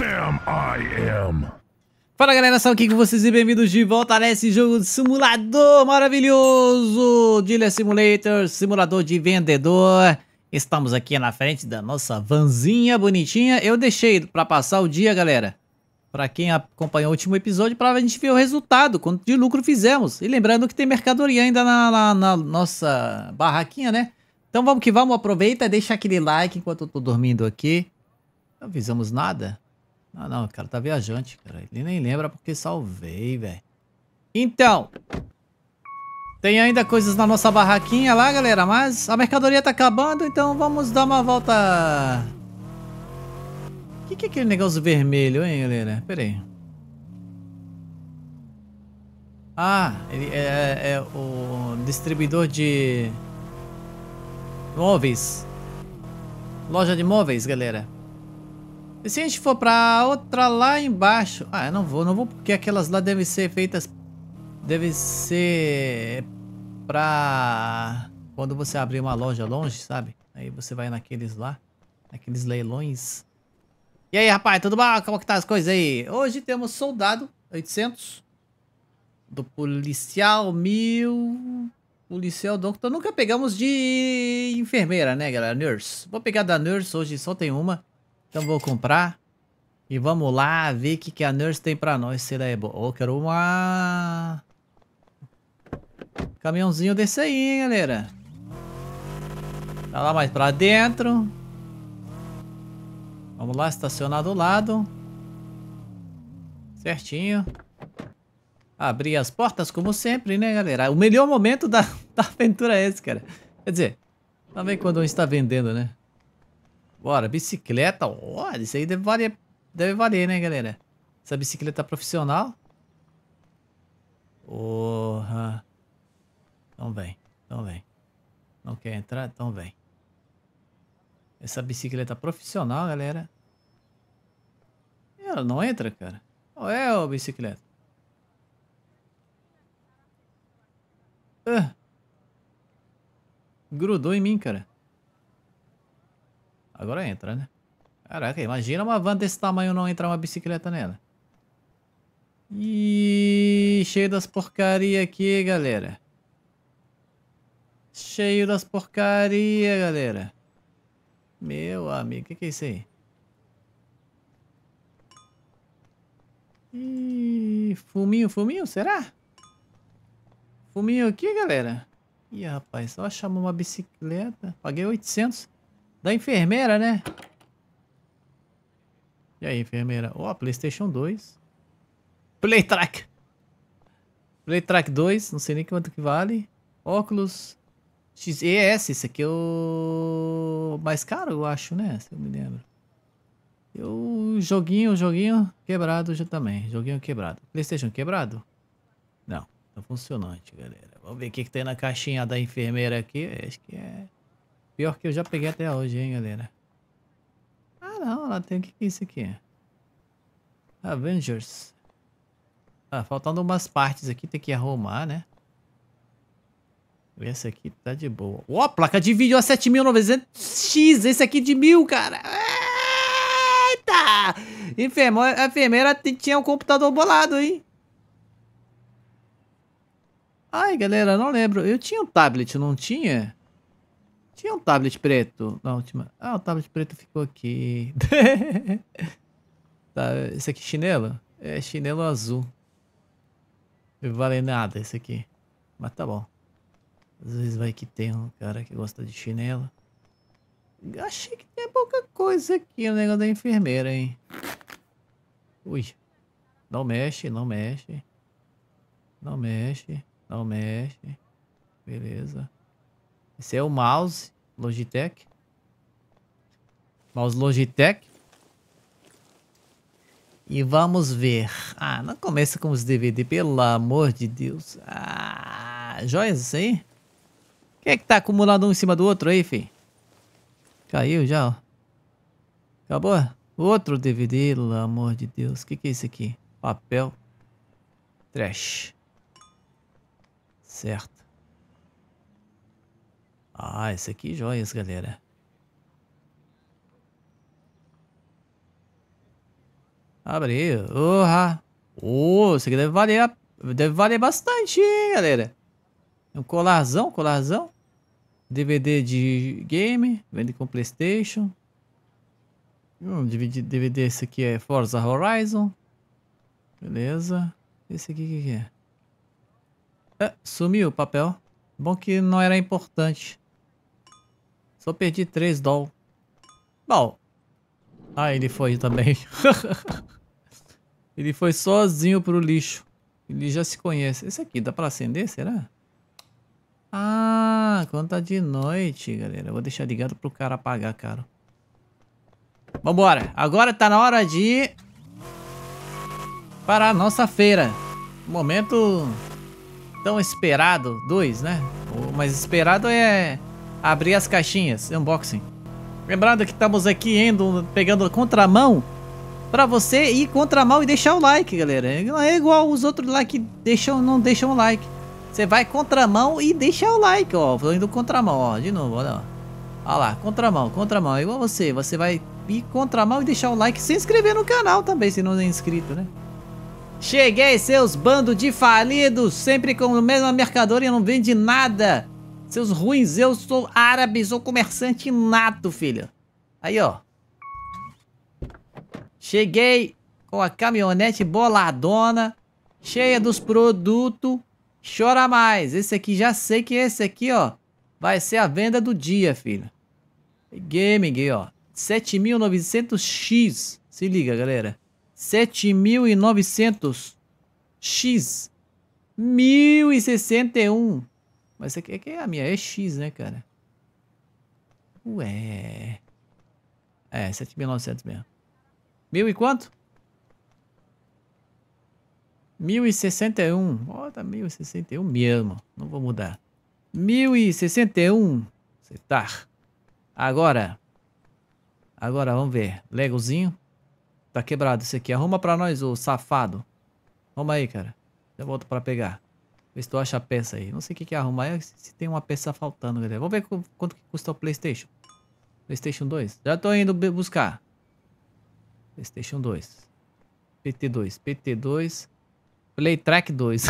Sam I am. Fala galera, só aqui com vocês e bem-vindos de volta nesse jogo de simulador maravilhoso! Dealer Simulator, simulador de vendedor. Estamos aqui na frente da nossa vanzinha bonitinha. Eu deixei pra passar o dia, galera. Pra quem acompanhou o último episódio, pra gente ver o resultado, quanto de lucro fizemos. E lembrando que tem mercadoria ainda na, na, na nossa barraquinha, né? Então vamos que vamos, aproveita, deixa aquele like enquanto eu tô dormindo aqui. Não avisamos nada. Ah, não, o cara tá viajante, cara. Ele nem lembra porque salvei, velho. Então, tem ainda coisas na nossa barraquinha lá, galera, mas a mercadoria tá acabando, então vamos dar uma volta... O que, que é aquele negócio vermelho, hein, galera? Pera aí. Ah, ele é, é o distribuidor de... Móveis. Loja de móveis, galera. E se a gente for pra outra lá embaixo? Ah, eu não vou, não vou porque aquelas lá devem ser feitas... Devem ser... Pra... Quando você abrir uma loja longe, sabe? Aí você vai naqueles lá, naqueles leilões. E aí, rapaz, tudo bom? Como que tá as coisas aí? Hoje temos soldado, 800. Do policial, 1000. Policial, doctor. Nunca pegamos de enfermeira, né, galera? Nurse. Vou pegar da nurse, hoje só tem uma. Então vou comprar. E vamos lá ver o que, que a Nurse tem pra nós. Se ela é boa. Oh, quero uma... Caminhãozinho desse aí, hein, galera. Tá lá mais pra dentro. Vamos lá, estacionar do lado. Certinho. Abrir as portas, como sempre, né, galera? O melhor momento da, da aventura é esse, cara. Quer dizer, também tá quando um está vendendo, né? Bora, bicicleta. Olha, isso aí deve valer, deve valer, né, galera? Essa bicicleta profissional. Porra. Então vem, então vem. Não quer entrar? Então vem. Essa bicicleta profissional, galera. Ela não entra, cara. Qual é a bicicleta? Ah. Grudou em mim, cara. Agora entra, né? Caraca, imagina uma van desse tamanho não entrar uma bicicleta nela. E cheio das porcaria aqui, galera. Cheio das porcaria, galera. Meu amigo, o que, que é isso aí? Ih, fuminho, fuminho, será? Fuminho aqui, galera. Ih, rapaz, só chamou uma bicicleta. Paguei 800. Da enfermeira, né? E aí, enfermeira? Ó, oh, Playstation 2. Playtrack. Playtrack 2, não sei nem quanto que vale. Óculos. XES, esse aqui é o mais caro, eu acho, né? Se eu me lembro. Eu, joguinho, joguinho quebrado já também. Joguinho quebrado. Playstation quebrado? Não, tá funcionante, galera. Vamos ver o que, que tem na caixinha da enfermeira aqui. Acho que é pior que eu já peguei até hoje, hein, galera. Ah, não, lá tem... O que, que é isso aqui? Avengers. Ah, faltando umas partes aqui, tem que arrumar, né? Essa aqui tá de boa. Ó, oh, placa de vídeo a 7900X, esse aqui de mil, cara. Eita! Enfermeira, a enfermeira tinha um computador bolado, hein? Ai, galera, não lembro. Eu tinha um tablet, não tinha? Tinha um tablet preto na última. Ah, o tablet preto ficou aqui. tá, esse aqui é chinelo? É chinelo azul. Não vale nada esse aqui. Mas tá bom. Às vezes vai que tem um cara que gosta de chinelo. Achei que tem pouca coisa aqui o negócio da enfermeira, hein? Ui. Não mexe, não mexe. Não mexe, não mexe. Beleza. Esse é o mouse Logitech. Mouse Logitech. E vamos ver. Ah, não começa com os DVD, pelo amor de Deus. Ah, joias isso aí? Quem é que tá acumulado um em cima do outro aí, fi? Caiu já, ó. Acabou? Outro DVD, pelo amor de Deus. O que, que é isso aqui? Papel. Trash. Certo. Ah, esse aqui é joias, galera. Abre, Oha. Oh, isso aqui deve valer, deve valer bastante, hein, galera. É um colarzão, colarzão. DVD de game, vende com Playstation. Hum, DVD, DVD, esse aqui é Forza Horizon. Beleza. Esse aqui o que, que é? é? Sumiu o papel. Bom que não era importante. Só perdi 3 doll. Bom. Ah, ele foi também. ele foi sozinho pro lixo. Ele já se conhece. Esse aqui dá pra acender, será? Ah, quando tá de noite, galera. vou deixar ligado pro cara apagar, cara. Vambora. Agora tá na hora de para a nossa feira. Momento tão esperado. Dois, né? O mais esperado é abrir as caixinhas, é unboxing. Lembrando que estamos aqui indo, pegando contramão, para você ir contramão e deixar o like, galera. Não é igual os outros lá que deixam, não deixam o like. Você vai contramão e deixa o like, ó. Vou indo contramão, ó. De novo, olha lá. Olha lá, contramão, contramão. É igual você. Você vai ir contramão e deixar o like se inscrever no canal também, se não é inscrito, né? Cheguei, seus bando de falidos. Sempre com a mesma mercadoria, não vende nada. Seus ruins, eu sou árabe, sou comerciante nato, filho. Aí, ó. Cheguei com a caminhonete boladona, cheia dos produtos. Chora mais. Esse aqui, já sei que esse aqui, ó, vai ser a venda do dia, filho. Peguei, Miguel, ó. 7.900x. Se liga, galera. 7.900x. 1.061. Mas é que, é que a minha é X, né, cara? Ué. É, 7.900 mesmo. Mil e quanto? 1061. Ó, oh, tá 1061 mesmo. Não vou mudar. 1061. tá Agora. Agora, vamos ver. Legozinho. Tá quebrado isso aqui. Arruma pra nós, o safado. Arruma aí, cara. Já volto pra pegar. Vê se tu acha a peça aí. Não sei o que, que é arrumar. É se tem uma peça faltando, galera. Vamos ver quanto que custa o Playstation. Playstation 2. Já tô indo buscar. Playstation 2. PT2. PT2. Playtrack 2.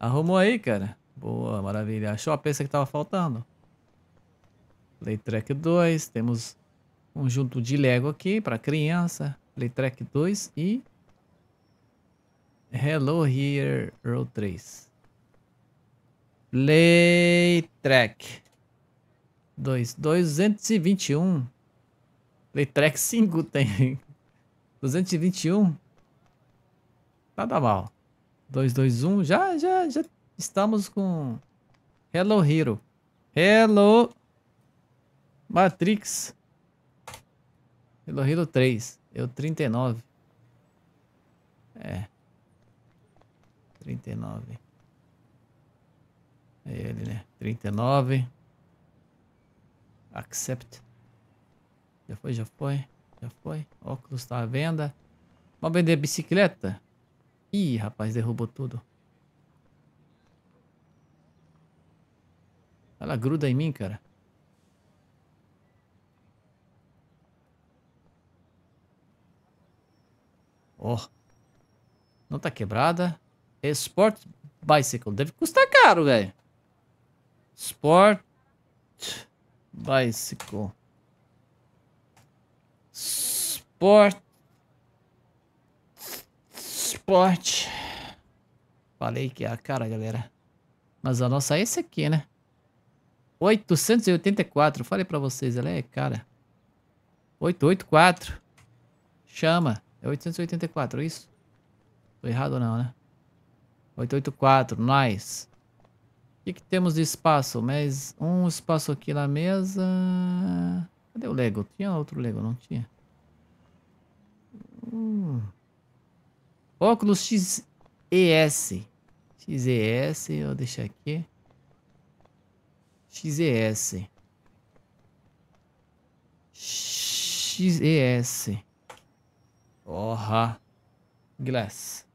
Arrumou aí, cara. Boa, maravilha. Achou a peça que tava faltando. Playtrack 2. Temos um conjunto de Lego aqui para criança. Playtrack 2 e Hello Here Row 3. Play Track 2, 221. Play Track 5 tem. 221? Nada tá, tá mal. 221, já, já, já estamos com Hello Hero. Hello Matrix. Hello Hero 3. Eu 39. É. 39. É ele, né? 39. Accept. Já foi, já foi, já foi. Óculos tá à venda. Vamos vender bicicleta? Ih, rapaz, derrubou tudo. Ela gruda em mim, cara. Ó. Oh. Não tá quebrada. Sport Bicycle. Deve custar caro, velho. Sport Bicycle. Sport. Sport. Falei que é a cara, galera. Mas a nossa é esse aqui, né? 884. Falei pra vocês, ela é cara. 884. Chama. É 884, isso? Tô errado ou não, né? 884, nice. O que, que, temos de espaço? Mais um espaço aqui na mesa. Cadê o Lego? Tinha outro Lego, não tinha? Hum. Óculos XES. XES, eu deixar aqui. XES. XES. Orra. Glass.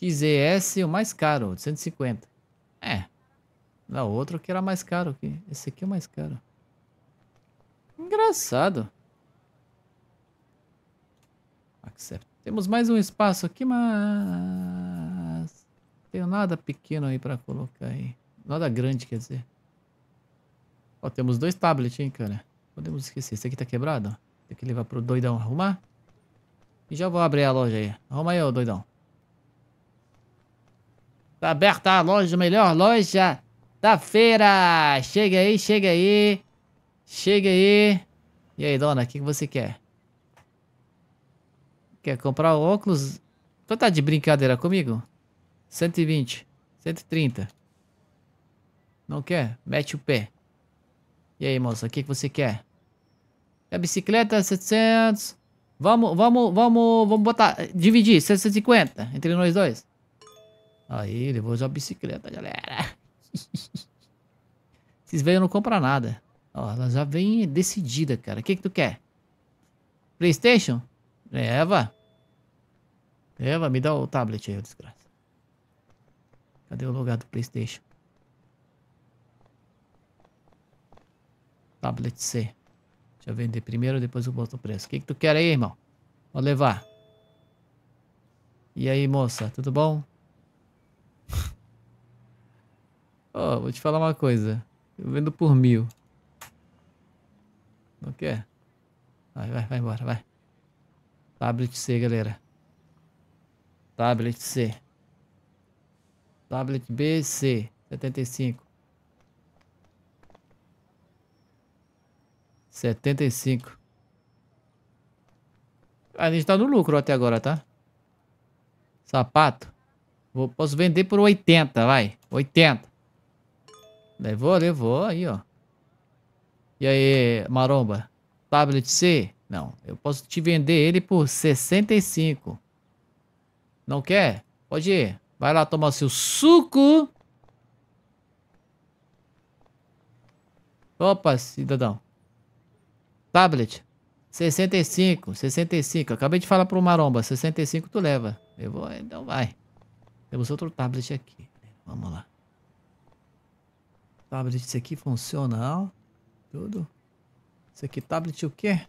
XES, é o mais caro, 150. É. Na outra que era mais caro. Aqui. Esse aqui é o mais caro. Engraçado. Accept. Temos mais um espaço aqui, mas... Tenho nada pequeno aí pra colocar aí. Nada grande, quer dizer. Ó, temos dois tablets, hein, cara. Podemos esquecer. Esse aqui tá quebrado, ó. Tem que levar pro doidão arrumar. E já vou abrir a loja aí. Arruma aí, ô doidão. Tá aberta a loja, melhor loja da feira. Chega aí, chega aí. Chega aí. E aí, dona, o que, que você quer? Quer comprar óculos? Tu então tá de brincadeira comigo? 120, 130. Não quer? Mete o pé. E aí, moça, o que, que você quer? É bicicleta, 700. Vamos, vamos, vamos, vamos botar, dividir, 750 entre nós dois. Aí, levou a bicicleta, galera. Esses velhos não compram nada. Ó, ela já vem decidida, cara. O que que tu quer? Playstation? Leva. Leva, me dá o tablet aí, desgraça. Cadê o lugar do Playstation? Tablet C. Deixa eu vender primeiro, depois eu boto o preço. O que que tu quer aí, irmão? Vou levar. E aí, moça, tudo bom? Ó, oh, vou te falar uma coisa. Eu vendo por mil. Não quer? Vai, vai, vai embora, vai. Tablet C, galera. Tablet C. Tablet B, C. 75. 75. A gente tá no lucro até agora, tá? Sapato. Vou, posso vender por 80, vai. 80. Levou, levou. Aí, ó. E aí, Maromba? Tablet C? Não. Eu posso te vender ele por 65. Não quer? Pode ir. Vai lá tomar seu suco. Opa, cidadão. Tablet. 65, 65. Acabei de falar pro Maromba. 65 tu leva. Eu vou, então vai. Temos outro tablet aqui. Vamos lá. Tablet, isso aqui funcional. Tudo. Isso aqui, tablet o quê?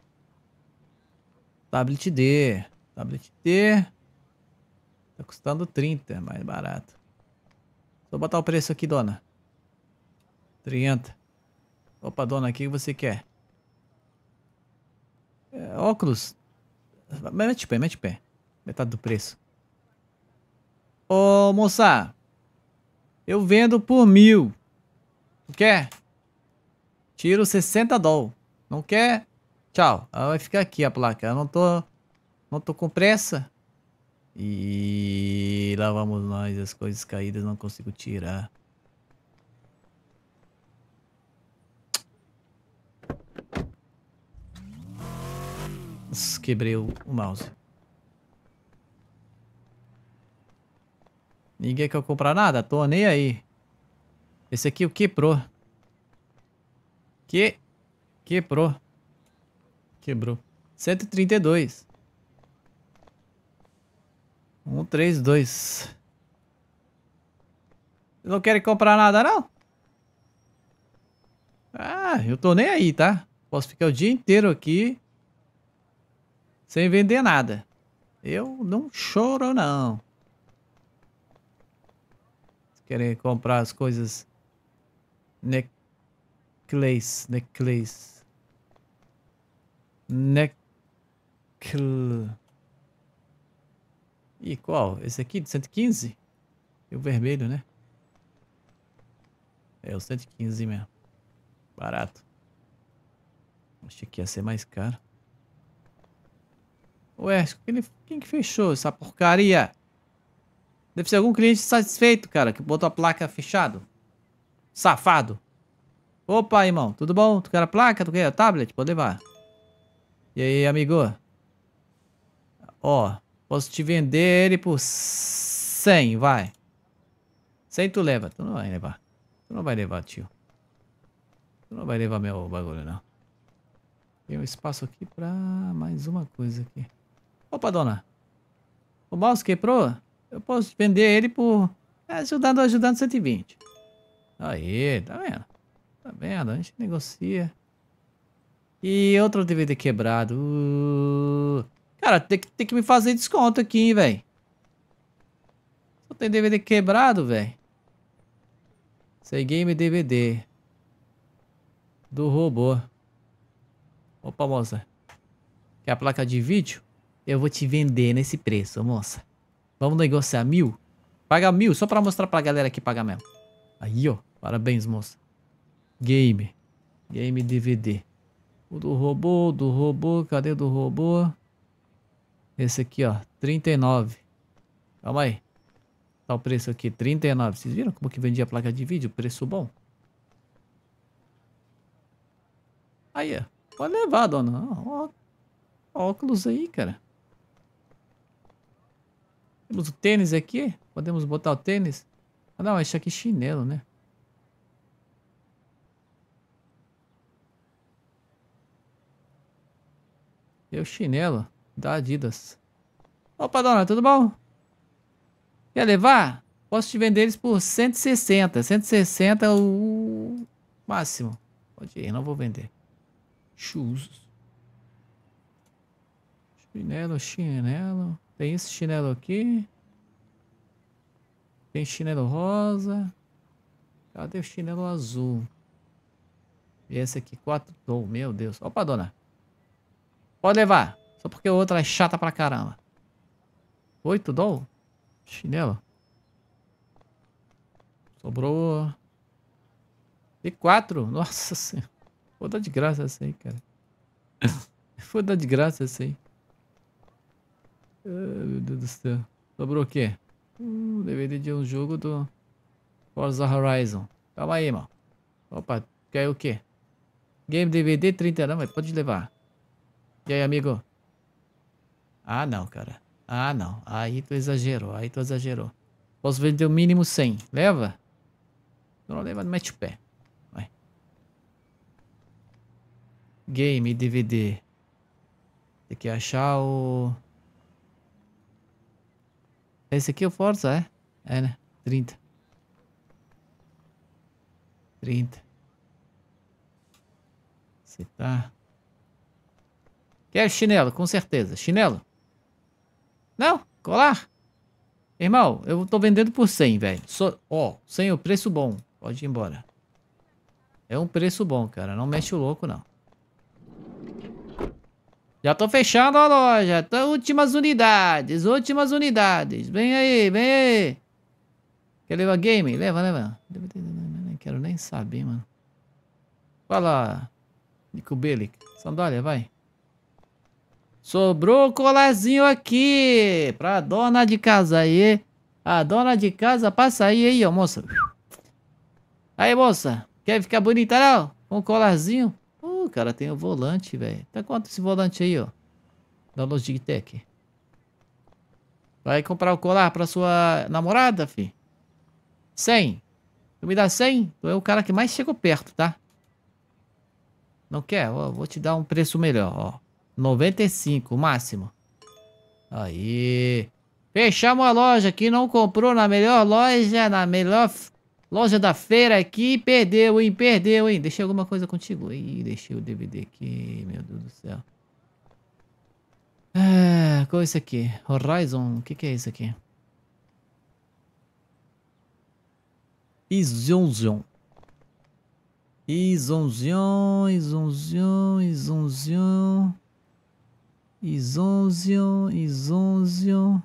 Tablet D. Tablet D. Tá custando 30, é mais barato. Vou botar o preço aqui, dona. 30. Opa, dona, o que você quer? É, óculos. Mete pé, mete pé. Metade do preço. Ô, oh, moça, eu vendo por mil. quer? Tiro 60 doll. Não quer? Tchau. Ela vai ficar aqui a placa. Eu não tô, não tô com pressa. E lá vamos nós. As coisas caídas não consigo tirar. Nossa, quebrei o mouse. Ninguém quer comprar nada? Tô nem aí. Esse aqui o que pro? Que? Que Quebrou. Quebrou. 132. 132. Não querem comprar nada, não? Ah, eu tô nem aí, tá? Posso ficar o dia inteiro aqui sem vender nada. Eu não choro, não querem comprar as coisas. Necklace, necklace. Necl... E qual? Esse aqui de 115? E o vermelho, né? É o 115 mesmo. Barato. Achei que ia ser mais caro. Ué, quem que fechou essa porcaria? Deve ser algum cliente satisfeito, cara, que botou a placa fechado. Safado. Opa, irmão, tudo bom? Tu quer a placa? Tu quer a tablet? Pode levar. E aí, amigo? Ó, posso te vender ele por 100, vai. 100 tu leva. Tu não vai levar. Tu não vai levar, tio. Tu não vai levar meu bagulho, não. Tem um espaço aqui pra mais uma coisa aqui. Opa, dona. O mouse quebrou? eu posso vender ele por ajudando, ajudando 120. Aí, tá vendo? Tá vendo? A gente negocia. E outro DVD quebrado. Uh. Cara, tem que, tem que me fazer desconto aqui, velho. Só tem DVD quebrado, velho. Sem game DVD. Do robô. Opa, moça. Quer a placa de vídeo? Eu vou te vender nesse preço, moça. Vamos negociar mil? Paga mil, só pra mostrar pra galera que paga mesmo. Aí, ó. Parabéns, moça. Game. Game DVD. O do robô, o do robô. Cadê do robô? Esse aqui, ó. 39. Calma aí. Tá o preço aqui, 39. Vocês viram como que vendia a placa de vídeo? Preço bom. Aí, ó. Pode levar, dona. ó, óculos aí, cara. Temos o tênis aqui? Podemos botar o tênis? Ah, não, esse aqui é chinelo, né? E é o chinelo da Adidas. Opa, dona, tudo bom? Quer levar? Posso te vender eles por 160. 160 é o máximo. Pode ir, não vou vender. Shoes. Chinelo, chinelo. Tem esse chinelo aqui. Tem chinelo rosa. Cadê o chinelo azul? E esse aqui, quatro tom. Meu Deus. Opa, dona. Pode levar. Só porque a outra é chata pra caramba. Oito doll? Chinelo. Sobrou. E quatro. Nossa senhora. Vou dar de graça essa aí, cara. Vou dar de graça essa aí. Ah, eh, meu Deus do céu. Sobrou o quê? Uh, DVD de um jogo do Forza Horizon. Calma aí, mano. Opa, quer o quê? Game DVD 30 anos, mas pode levar. E aí, amigo? Ah, não, cara. Ah, não. Aí tu exagerou, aí tu exagerou. Posso vender o mínimo 100. Leva? Não leva, não mete o pé. Vai. Game, DVD. Tem que achar o... Esse aqui é o Forza, é? É, né? 30. 30. Você tá... Quer chinelo, com certeza. Chinelo? Não? Colar? Irmão, eu tô vendendo por 100, velho. Só, ó, 100 é o preço bom. Pode ir embora. É um preço bom, cara. Não mexe o louco, não. Já tô fechando a loja. Tá, últimas unidades, últimas unidades. Vem aí, vem aí. Quer levar game? Leva, leva. quero nem saber, mano. Fala, Nico Bellic. Sandália, vai. Sobrou colazinho aqui pra dona de casa aí. A dona de casa passa aí, aí, ó, moça. Aí, moça. Quer ficar bonita, não? Com o colarzinho? Uh, cara, tem o volante, velho. Tá quanto esse volante aí, ó? Da Logitech. Vai comprar o colar pra sua namorada, fi? 100. Tu me dá 100? Tu é o cara que mais chegou perto, tá? Não quer? Ó, vou te dar um preço melhor, ó. 95, máximo. Aí. Fechamos a loja. Quem não comprou na melhor loja, na melhor Loja da feira aqui, perdeu, hein? Perdeu, hein? Deixei alguma coisa contigo. Ih, deixei o DVD aqui, meu Deus do céu. Ah, qual é isso aqui? Horizon, o que, que é isso aqui? Izonzion. Izonzion, Izonzion, Izonzion. Izonzion, Izonzion.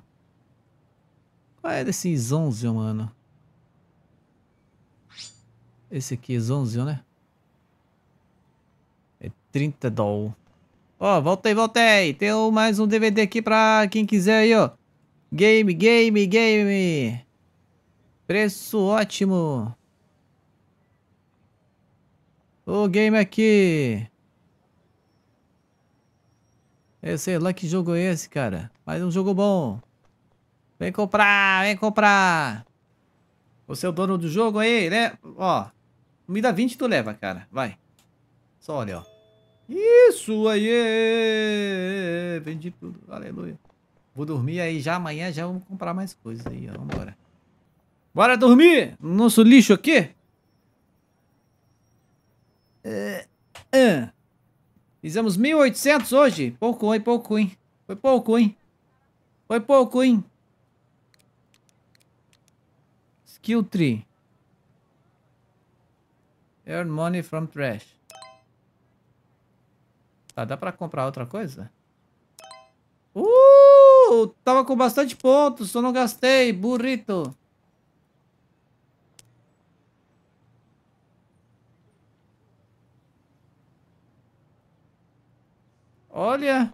Qual é desse Izonzion, mano? Esse aqui é né? É 30 doll. Ó, oh, voltei, voltei. Tem mais um DVD aqui pra quem quiser aí, ó. Game, game, game. Preço ótimo. O game aqui. Eu é, sei lá que jogo é esse, cara. Mas é um jogo bom. Vem comprar, vem comprar. Você é o dono do jogo aí, né? Ó, me dá 20 tu leva, cara. Vai. Só olha, ó. Isso aí! Vendi tudo. Aleluia. Vou dormir aí já amanhã, já vamos comprar mais coisas aí, ó. Vambora. Bora dormir nosso lixo aqui. É, é. Fizemos 1.800 hoje. Pouco, hein? Pouco, hein? Foi pouco, hein? Foi pouco, hein? Skill tree. Earn money from trash. Tá, dá pra comprar outra coisa? Uh! Tava com bastante pontos, só não gastei. Burrito. Olha.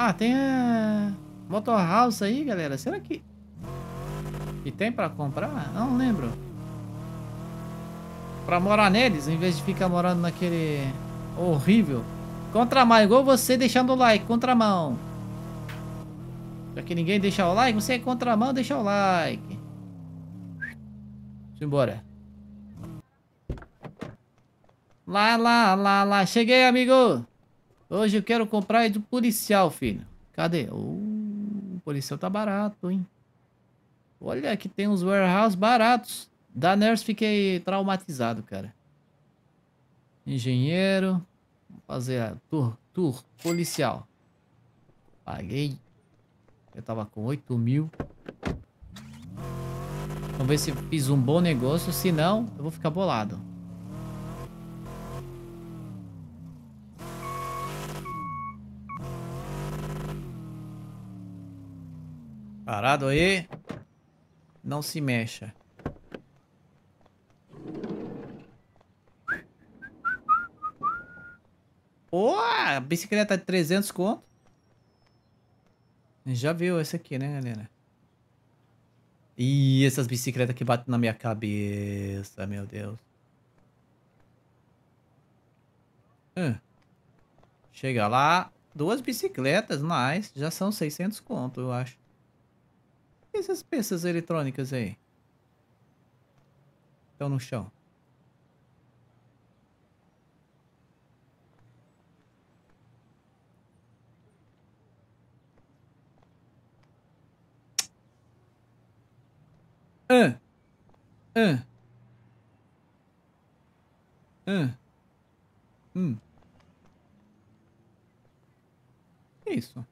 Ah, tem a... Motorhouse aí, galera. Será que... E tem pra comprar? Não lembro. Pra morar neles, em vez de ficar morando naquele... Horrível. Contramão, igual você deixando o like. Contramão. Já que ninguém deixa o like, você é contramão, deixa o like. Vamos embora. Lá, lá, lá, lá. Cheguei, amigo. Hoje eu quero comprar é do policial, filho. Cadê? Uh. Policial tá barato, hein? Olha, que tem uns warehouse baratos. Da Nurse fiquei traumatizado, cara. Engenheiro. Vou fazer a tour, tour policial. Paguei. Eu tava com 8 mil. Vamos ver se fiz um bom negócio. Se não, eu vou ficar bolado. Parado aí. Não se mexa. Pô, bicicleta de é 300 conto. Já viu essa aqui, né, galera? E essas bicicletas que batem na minha cabeça, meu Deus. Hum. Chega lá, duas bicicletas, mas já são 600 conto, eu acho. E essas peças eletrônicas aí? Estão no chão. Ah. Ah. Ah. Hum. Isso.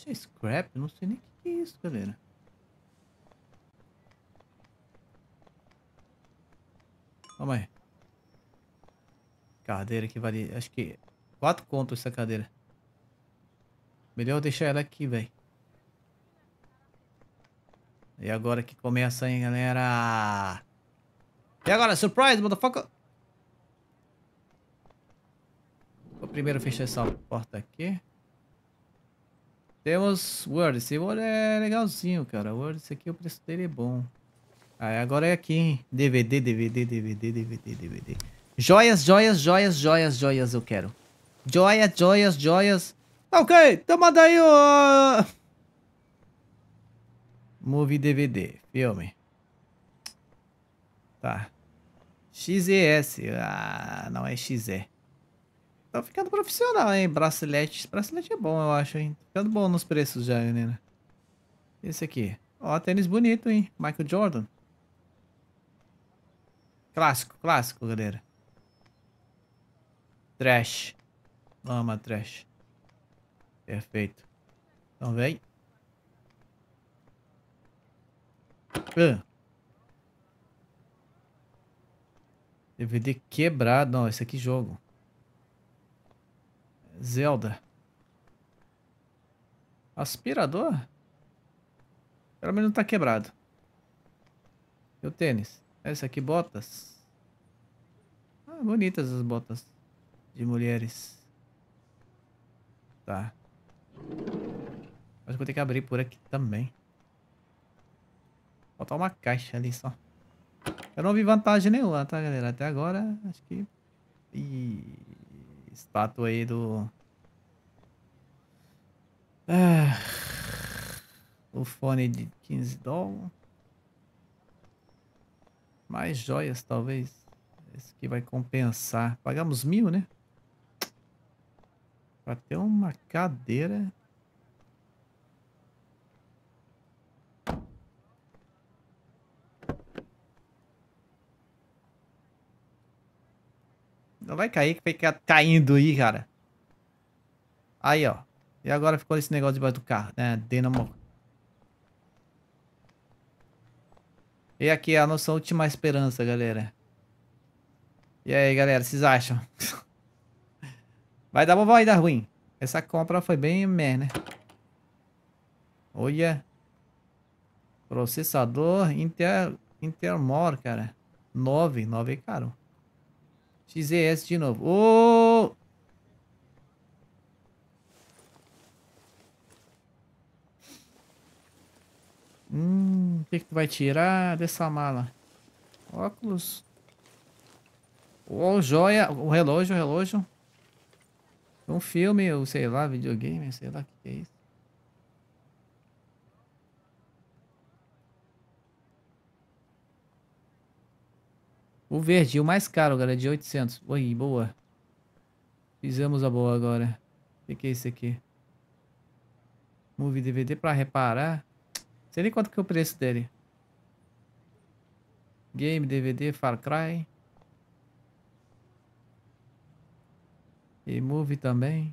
Isso é scrap? não sei nem o que é isso, galera. Calma aí. Cadeira que vale... Acho que... Quatro contos essa cadeira. Melhor eu deixar ela aqui, velho. E agora que começa, hein, galera? E agora? Surprise, motherfucker! Vou primeiro fechar essa porta aqui. Temos Word. Esse Word é legalzinho, cara. Word, esse aqui o preço dele é bom. Ah, agora é aqui, hein? DVD, DVD, DVD, DVD, DVD. Joias, joias, joias, joias, joias eu quero. Joias, joias, joias. Ah, ok, toma então daí o... Movie DVD, filme. Tá. XES. Ah, não é XE. Tá ficando profissional, hein? Bracelete. Bracelete é bom, eu acho, hein? Ficando bom nos preços já, menina. Esse aqui. Ó, tênis bonito, hein? Michael Jordan. Clássico, clássico, galera. Trash. Ama trash. Perfeito. Então vem. Uh. DVD quebrado. Não, esse aqui jogo. Zelda. Aspirador? Pelo menos não tá quebrado. E o tênis? Essa aqui, botas. Ah, bonitas as botas de mulheres. Tá. Acho que vou ter que abrir por aqui também. Faltar uma caixa ali só. Eu não vi vantagem nenhuma, tá, galera? Até agora, acho que... Ih estátua aí do. Ah, o fone de 15 dólares. Mais joias, talvez. Esse aqui vai compensar. Pagamos mil, né? Pra ter uma cadeira. Não vai cair, que fica caindo aí, cara. Aí, ó. E agora ficou esse negócio debaixo do carro, né? Dinamo. E aqui é a nossa última esperança, galera. E aí, galera, vocês acham? vai dar bom vai dar ruim? Essa compra foi bem merda. Né? Olha. Processador Intel, Intelmore, cara. 9, 9 é caro. XES de novo. Ô! Oh! Hum, o que que tu vai tirar dessa mala? Óculos. Ó, oh, joia. O relógio, o relógio. Um filme, ou sei lá, videogame, sei lá o que, que é isso. O verde, o mais caro, galera, é de 800. Oi, boa. Fizemos a boa agora. O que, é isso aqui? Move DVD pra reparar. Seria quanto que é o preço dele? Game, DVD, Far Cry. E Move também.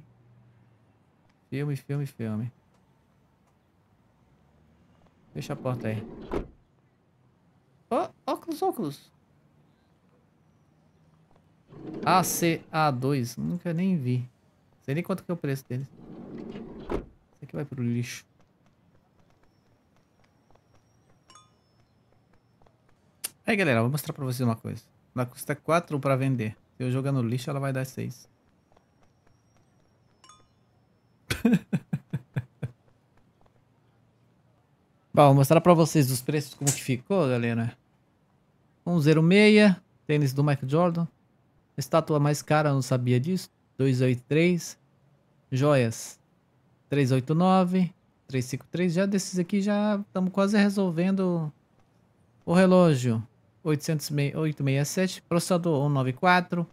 Filme, filme, filme. Fecha a porta aí. oh, óculos, óculos. ACA2. Nunca nem vi. Não sei nem quanto que é o preço dele. Isso aqui vai pro lixo. Aí, galera, vou mostrar pra vocês uma coisa. Ela custa 4 pra vender. Se eu jogar no lixo, ela vai dar 6. Bom, vou mostrar pra vocês os preços, como que ficou, galera. 106, tênis do Michael Jordan. Estátua mais cara, não sabia disso. 283. Joias. 389. 353. Já desses aqui já estamos quase resolvendo o relógio. 867. Processador 194.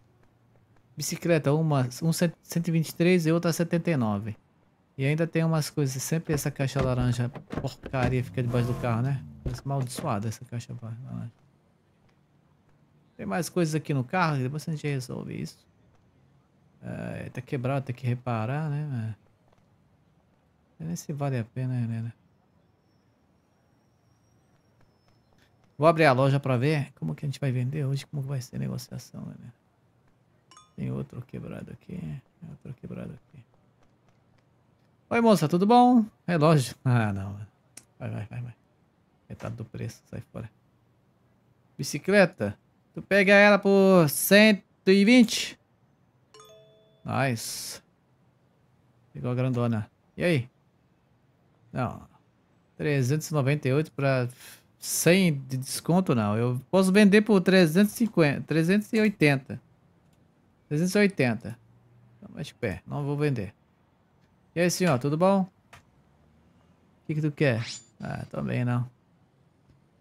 Bicicleta uma, 123 e outra 79. E ainda tem umas coisas, sempre essa caixa laranja porcaria fica debaixo do carro, né? Parece maldiçoada essa caixa laranja. Tem mais coisas aqui no carro, depois a gente resolve isso. É, tá quebrado, tem que reparar, né? Nem é se vale a pena, né, né? Vou abrir a loja pra ver como que a gente vai vender hoje, como vai ser a negociação, né? né. Tem outro quebrado aqui, outro quebrado aqui. Oi, moça, tudo bom? Relógio. Ah, não. Vai, vai, vai, vai. Metade do preço, sai fora. Bicicleta? Tu pega ela por 120. Nice. Pegou a grandona. E aí? Não. 398 para 100 de desconto, não. Eu posso vender por 350, 380. 380. Não mexe pé, não vou vender. E aí, senhor, tudo bom? O que, que tu quer? Ah, também não.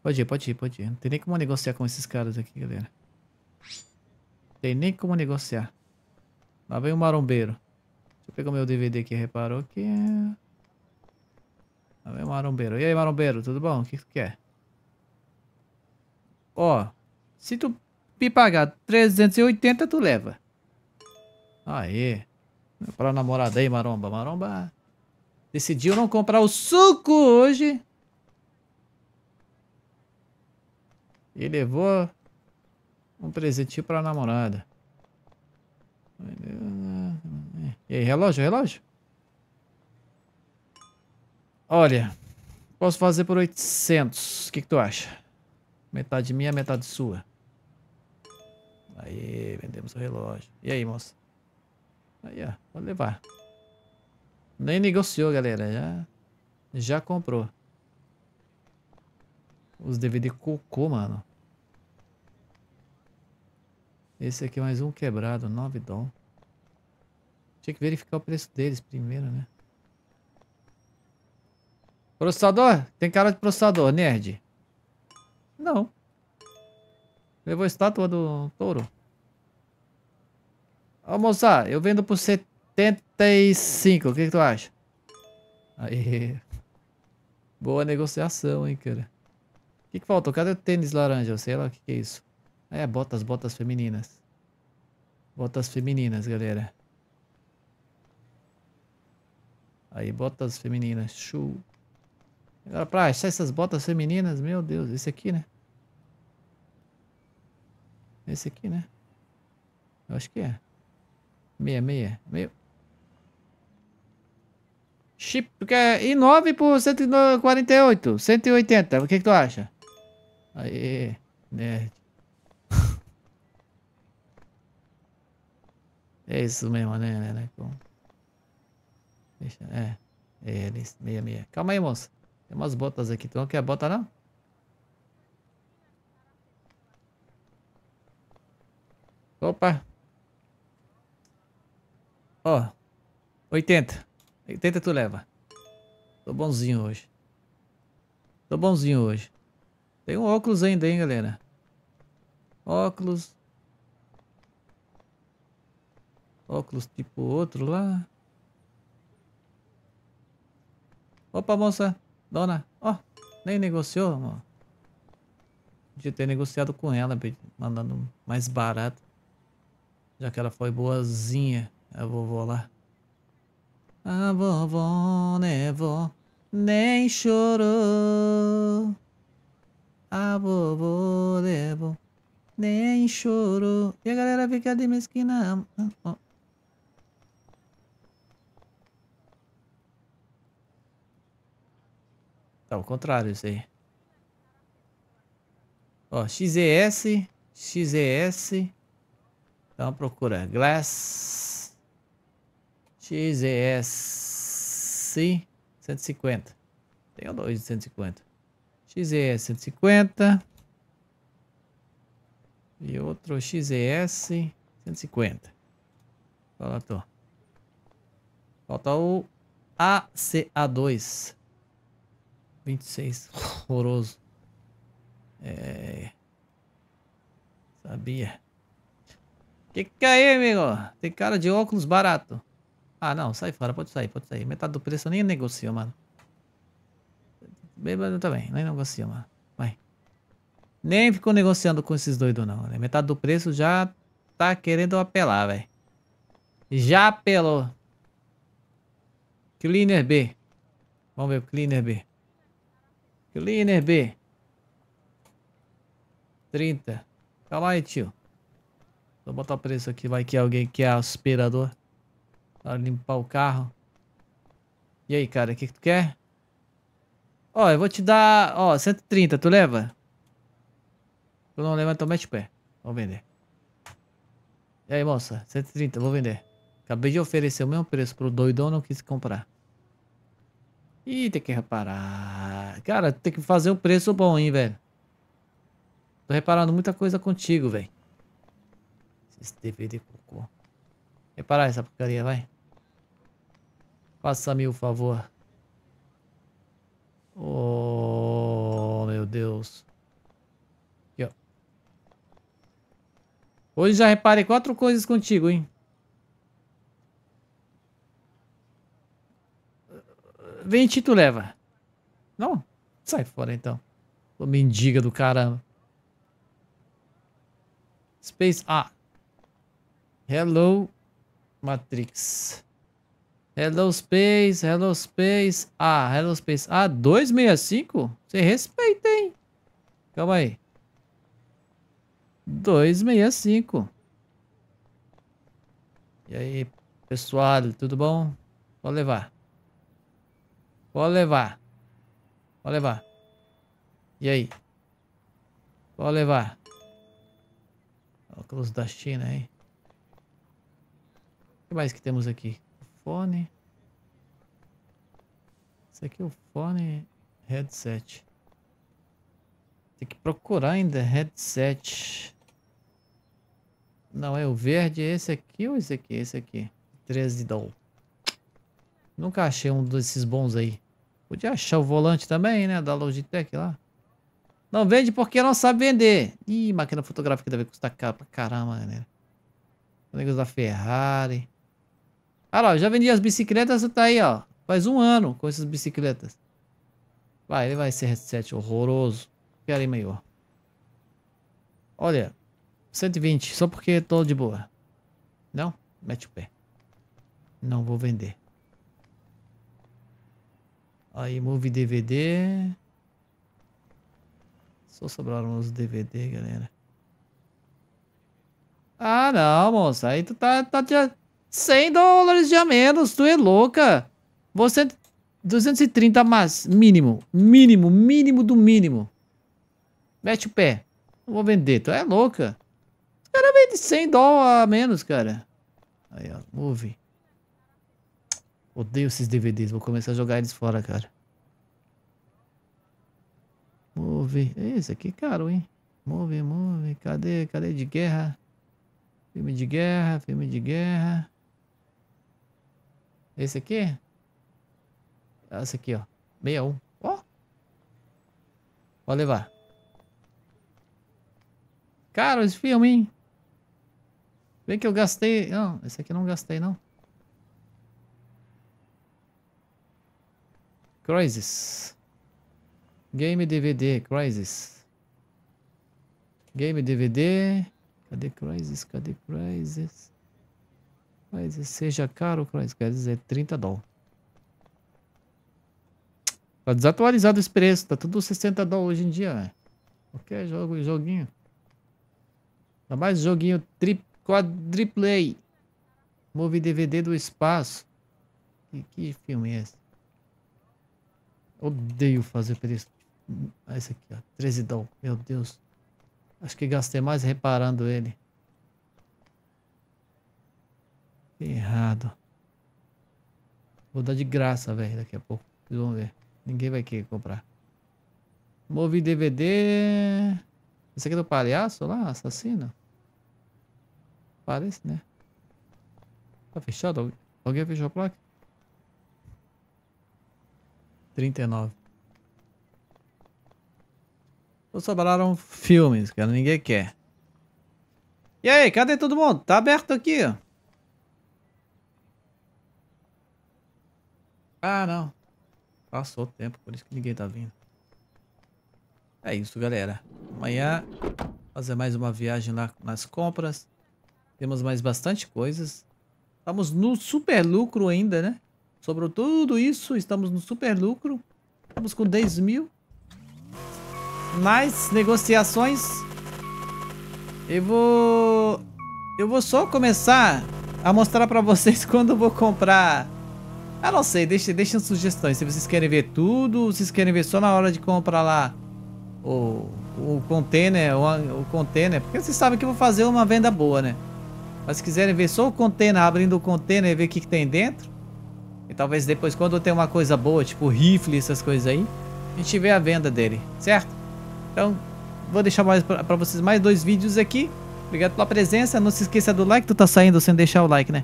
Pode ir, pode ir, pode ir. Não tem nem como negociar com esses caras aqui, galera. Não tem nem como negociar. Lá vem o marombeiro. Deixa eu pegar meu DVD aqui, reparou que... É. Lá vem o marombeiro. E aí, marombeiro, tudo bom? O que tu quer? Ó, se tu me pagar 380, tu leva. Aê. Para namorada aí, maromba. Maromba decidiu não comprar o suco hoje. E levou um presentinho pra namorada. E aí, relógio, relógio? Olha, posso fazer por 800. O que, que tu acha? Metade minha, metade sua. Aí, vendemos o relógio. E aí, moça? Aí, ó, pode levar. Nem negociou, galera. Já, já comprou. Os DVD cocô, mano. Esse aqui é mais um quebrado, 9 dom. Tinha que verificar o preço deles primeiro, né? Processador? Tem cara de processador, nerd. Não. Levou a estátua do touro. Almoçar? moça, eu vendo por 75. O que, que tu acha? Aí. Boa negociação, hein, cara que, que faltou? Cadê o tênis laranja? Sei lá o que, que é isso. É, botas, botas femininas. Botas femininas, galera. Aí, botas femininas. Show. Agora, pra achar essas botas femininas, meu Deus, esse aqui, né? Esse aqui, né? Eu acho que é. Meia, meia, meio. Chip, porque é I9 por 148, 180. O que, que tu acha? Aê, nerd. Né? é isso mesmo, né, né? né com... Deixa, é. É, meia, meia. Calma aí, moça. Tem umas botas aqui. Tu não quer bota, não? Opa. Ó. Oh, 80. 80 tu leva. Tô bonzinho hoje. Tô bonzinho hoje. Tem um óculos ainda, hein, galera? Óculos. Óculos tipo outro lá. Opa, moça. Dona. Ó, oh, nem negociou, amor. Podia ter negociado com ela, mandando mais barato. Já que ela foi boazinha, a vovó lá. A vovó nevou, nem chorou a bobo devo nem choro. E a galera a de mesquina. Oh. Tá, o contrário isso aí. Ó, XES, XES. Então procura Glass XES 150. Tem o 2 de 150. XES 150 e outro XES 150. Faltou. Falta o ACA2 26. Horroroso. É... Sabia. Que que é aí, amigo? Tem cara de óculos barato. Ah, não. Sai fora. Pode sair, pode sair. Metade do preço eu nem negocio, mano. Bêbado também, nem negocia, mano. Vai. Nem ficou negociando com esses doidos, não. Né? Metade do preço já tá querendo apelar, velho. Já apelou. Cleaner B. Vamos ver o Cleaner B. Cleaner B. 30. Calma aí, tio. Vou botar o preço aqui. Vai que alguém quer é aspirador. Pra limpar o carro. E aí, cara, o que, que tu quer? Ó, eu vou te dar, ó, 130, tu leva? Tu não levanta, então mete o pé. Vou vender. E aí, moça? 130, vou vender. Acabei de oferecer o mesmo preço pro doidão, não quis comprar. Ih, tem que reparar. Cara, tem que fazer um preço bom, hein, velho. Tô reparando muita coisa contigo, velho. Esse DVD cocô. Reparar essa porcaria, vai. Faça-me o favor. Oh, meu Deus. Aqui, ó. Hoje já reparei quatro coisas contigo, hein? Vem, Tito, leva. Não? Sai fora, então. Ô, mendiga do caramba. Space A. Ah. Hello, Matrix. Hello Space, Hello Space. Ah, Hello Space. Ah, 265? Você respeita, hein? Calma aí. 265. E aí, pessoal, tudo bom? Pode levar. Pode levar. Pode levar. E aí? Pode levar. Óculos da China, hein? O que mais que temos aqui? fone. Esse aqui é o fone headset. Tem que procurar ainda headset. Não, é o verde, é esse aqui ou esse aqui? Esse aqui. 13 doll. Nunca achei um desses bons aí. Podia achar o volante também, né? Da Logitech lá. Não vende porque não sabe vender. Ih, máquina fotográfica deve custar caro pra caramba, galera. O negócio da Ferrari. Olha lá, já vendi as bicicletas, você tá aí, ó. Faz um ano com essas bicicletas. Vai, ele vai ser headset horroroso. Quero ir maior. Olha, 120, só porque tô de boa. Não, mete o pé. Não vou vender. Aí, Move DVD. Só sobraram os DVD, galera. Ah, não, moça. Aí tu tá, tá, 100 dólares de a menos, tu é louca. Você 230 é a mais, mínimo, mínimo, mínimo do mínimo. Mete o pé. Não vou vender, tu é louca. Os caras vendem 100 dólares a menos, cara. Aí, ó, move. Odeio esses DVDs, vou começar a jogar eles fora, cara. Move. Esse aqui é caro, hein? Move, move. Cadê? Cadê de guerra? Filme de guerra, filme de guerra. Esse aqui? esse aqui, ó. 61. Ó. Pode levar. Cara, esse filme, hein? Vem que eu gastei... Não, esse aqui eu não gastei, não. Crisis. Game DVD, Crisis. Game DVD. Cadê Crisis? Cadê Crisis? Mas seja caro, quer dizer 30 dólares. Tá desatualizado esse preço, tá tudo 60 dólares hoje em dia, né? Qualquer jogo, joguinho. Ainda mais joguinho tri, quadriplay. Move DVD do espaço. Que, que filme é esse? Odeio fazer preço. Ah, esse aqui, ó. 13 dólares. Meu Deus. Acho que gastei mais reparando ele. Errado. Vou dar de graça, velho, daqui a pouco. Vocês vão ver. Ninguém vai querer comprar. Movi DVD. Esse aqui é do palhaço lá, assassino? Parece, né? Tá fechado? Alguém fechou a placa? 39. Ou sobraram filmes, cara. Ninguém quer. E aí, cadê todo mundo? Tá aberto aqui, ó. Ah, não. Passou o tempo, por isso que ninguém tá vindo. É isso, galera. Amanhã, fazer mais uma viagem lá nas compras. Temos mais bastante coisas. Estamos no super lucro ainda, né? Sobrou tudo isso, estamos no super lucro. Estamos com 10 mil. mais negociações, eu vou... Eu vou só começar a mostrar pra vocês quando eu vou comprar eu não sei, deixem deixa sugestões. Se vocês querem ver tudo, se vocês querem ver só na hora de comprar lá o, o container, o, o container. Porque vocês sabem que eu vou fazer uma venda boa, né? Mas se quiserem ver só o container, abrindo o container e ver o que, que tem dentro. E talvez depois, quando eu tenho uma coisa boa, tipo rifle, essas coisas aí, a gente vê a venda dele, certo? Então, vou deixar mais para vocês mais dois vídeos aqui. Obrigado pela presença. Não se esqueça do like. Tu tá saindo sem deixar o like, né?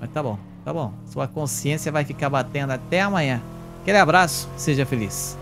Mas tá bom. Tá bom. Sua consciência vai ficar batendo até amanhã. Aquele abraço, seja feliz.